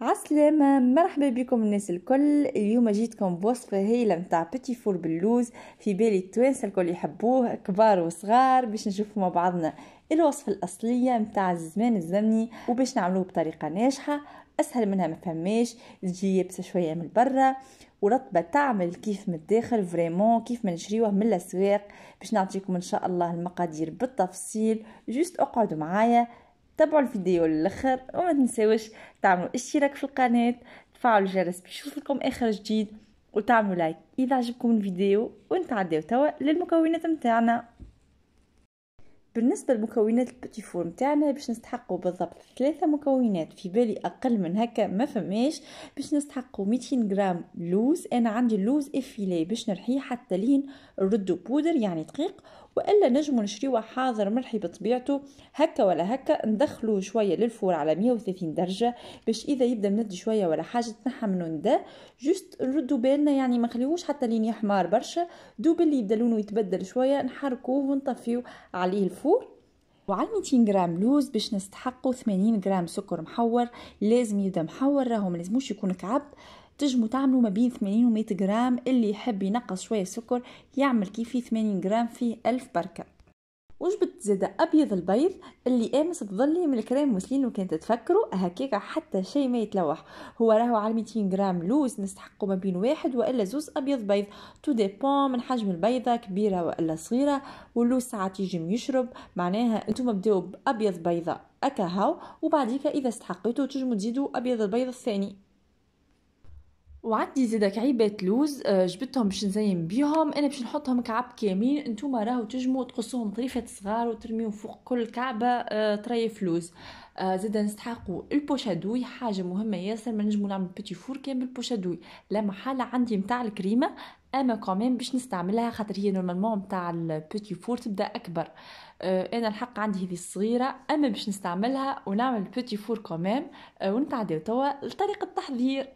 عسلامة مرحبا بكم الناس الكل اليوم جيتكم بوصفة هايلة متاع بيتي فور باللوز في بالي التوانسة الكل يحبوه كبار وصغار باش نشوفوا مع بعضنا الوصفة الأصلية متاع الزمان الزمني وباش نعملوه بطريقة ناجحة أسهل منها ما فهميش تجي يابسة شوية من برا ورطبة تعمل كيف من الداخل فريمون كيف ما نشريوه من الأسواق باش نعطيكم إن شاء الله المقادير بالتفصيل جوست اقعدوا معايا تابعوا الفيديو للاخر وما تنساوش تعملوا اشتراك في القناه تفعلوا الجرس باش يوصلكم اخر جديد وتعملوا لايك اذا عجبكم الفيديو ونتعداو توا للمكونات متاعنا بالنسبه لمكونات البيتي فور نتاعنا باش نستحقوا بالضبط ثلاثه مكونات في بالي اقل من هكا ما فماش باش نستحقوا 200 غرام لوز انا عندي اللوز افيلي باش نرحيه حتى لين ردو بودر يعني دقيق والا نجمو نشريوه حاضر ملحي بطبيعته هكا ولا هكا ندخلو شويه للفور على 130 درجه باش اذا يبدا مند شويه ولا حاجه تنحى منه ندا جوست نردو بالنا يعني ما نخليهوش حتى لين يحمر برشا دوب اللي يبدا لونه يتبدل شويه نحركوه ونطفيو عليه الفور وعلى 200 غرام لوز باش نستحقوا 80 غرام سكر محور لازم يبدا محور راهو ما لازموش يكون كعب تجمو تعملوا ما بين 80 و 100 غرام اللي يحب ينقص شويه سكر يعمل كيفي 80 غرام فيه 1000 بركه وجبة زادة أبيض البيض اللي آمس تظلي من الكريم مسلين وكانت كان تتفكروا حتى شي ما يتلوح هو راهو على 200 غرام لوز نستحقوا ما بين واحد وإلا زوز أبيض بيض تو ديبون من حجم البيضة كبيرة وإلا صغيرة واللوز ساعات يجم يشرب معناها انتم بداو بأبيض بيضة أكا وبعديك إذا استحقيتو تجمو تزيدوا أبيض البيض الثاني وعندي زيدك كعيبات لوز آه، جبتهم باش نزين بيهم انا باش نحطهم كعب كاملين نتوما راهو تجمو تقصوهم طريفات صغار وترميهم فوق كل كعبه آه، طريف لوز آه، زيدا نستحقوا البوشادوي حاجه مهمه ياسر ما نجمو نعمل بيتي فور كامل بوشادوي لا محاله عندي نتاع الكريمه اما كمان باش نستعملها خاطر هي نورمالمون نتاع البيتي فور تبدا اكبر انا الحق عندي هذه الصغيره اما باش نستعملها ونعمل بيتي فور كمان ونتعدي توا لطريقه التحضير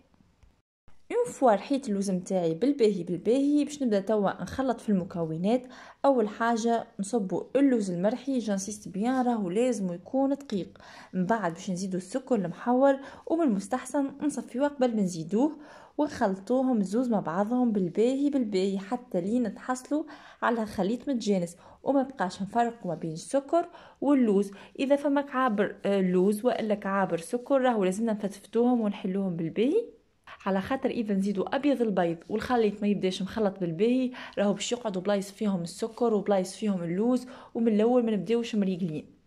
اون فوا رحيت اللوز نتاعي بالباهي بالباهي باش نبدا توا نخلط في المكونات اول حاجه نصبو اللوز المرحي جانسيست بيان راهو لازم يكون دقيق من بعد باش نزيدو السكر المحور ومن المستحسن نصفيوه قبل ما نزيدوه ونخلطوهم زوز مع بعضهم بالباهي بالباهي حتى لين تحصلوا على خليط متجانس وما بقاش نفرق ما بين السكر واللوز اذا فماك عابر آه، لوز والا كعابر سكر راهو لازمنا نفتفتوهم ونحلوهم بالباهي على خاطر اذا نزيدوا ابيض البيض والخليط ما يبداش مخلط بالباهي راهو باش يقعدوا بلايص فيهم السكر وبلايص فيهم اللوز ومن الاول ما نبداوش مريقلين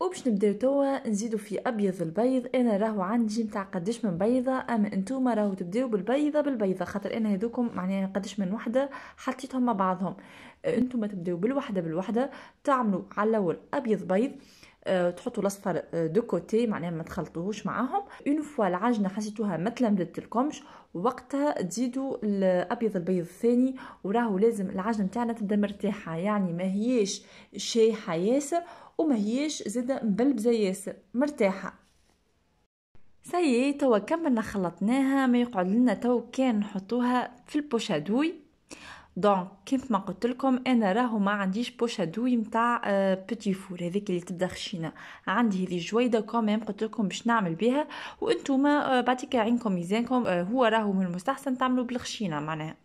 وباش نبداو توا نزيدو في ابيض البيض انا راهو عندي نتاع قداش من بيضه اما انتوما راهو تبداو بالبيضه بالبيضه خاطر انا هذوكم معناها قداش من وحده حطيتهم مع بعضهم انتوما تبداو بالوحده بالوحده تعملوا على الاول ابيض بيض آه، تحطوا الاصفر آه، دو كوتي معناها ما تخلطوهوش معاهم اون فوا العجنه حسيتوها ما تلمدت لكمش وقتها تزيدوا الابيض البيض الثاني وراهو لازم العجنه نتاعنا تبدا مرتاحه يعني ما هيش شايحه ياسر وما هيش زاده مبلبزه ياسر مرتاحه سي توا كملنا خلطناها ما يقعد لنا تو كان نحطوها في البوشادوي دونك كيف ما قلت لكم انا راهو ما عنديش بوش دوي نتاع بيتي فور هذيك اللي تبدا خشينه عندي هذه جويده كوميم قلت لكم باش نعمل بها وانتم آه، بعد عينكم ميزانكم آه، هو راهو من المستحسن تعملوا بالخشينه معناها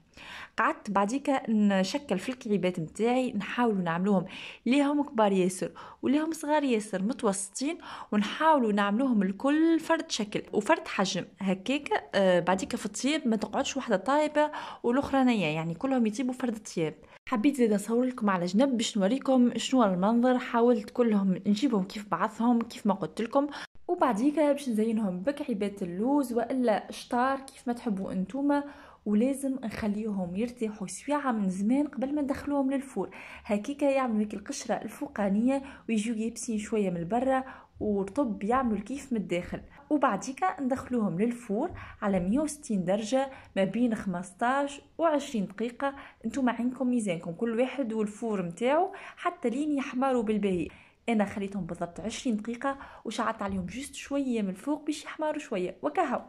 قعدت بعديك نشكل في الكعيبات نتاعي نحاول نعملوهم ليهم كبار ياسر وليهم صغار ياسر متوسطين ونحاول نعملوهم الكل فرد شكل وفرد حجم هكاك آه، بعديك في الطياب ما تقعدش واحده طايبه والاخرى نيه يعني كلهم يطيبوا فرد الطياب حبيت زيد نصور لكم على جنب باش نوريكم شنو المنظر حاولت كلهم نجيبهم كيف بعثهم كيف ما قلت لكم وبعديك باش نزينهم بكعيبات اللوز والا شطار كيف ما تحبوا انتوما ولازم نخليهم يرتاحوا سويعه من زمان قبل ما ندخلوهم للفور هكيكا يعملوا هيك القشره الفوقانيه ويجيو يبسين شويه من برا ورطب يعملوا الكيف من الداخل وبعديك ندخلوهم للفور على 160 درجه ما بين 15 و 20 دقيقه انتم عينكم ميزانكم كل واحد والفور نتاعو حتى لين يحمروا بالباهي انا خليتهم بالضبط 20 دقيقه وشعلت عليهم جوست شويه من الفوق باش يحمروا شويه وكهو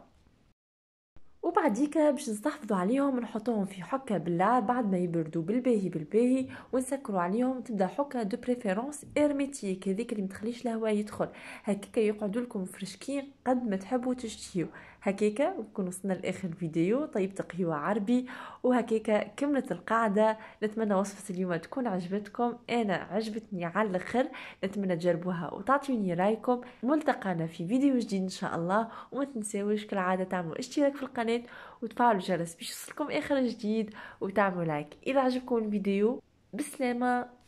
وبعديك باش نستحفظوا عليهم نحطوهم في حكه بالله بعد ما يبردوا بالباهي بالباهي ونسكروا عليهم تبدا حكه دو بريفيرونس ارميتيك هذيك اللي متخليش الهواء يدخل هكاك يقعدوا لكم فرشكين قد ما تحبوا تشتيو هكاكا نكون وصلنا لاخر الفيديو طيبت تقهيوة عربي وهكيكا كملت القاعده نتمنى وصفه اليوم تكون عجبتكم انا عجبتني على الاخر نتمنى تجربوها وتعطيوني رايكم ملتقانا في فيديو جديد ان شاء الله وما تنساوش كالعاده تعملوا اشتراك في القناه وتفعلوا الجرس باش يوصلكم اخر جديد وتعملوا لايك اذا عجبكم الفيديو بسلامة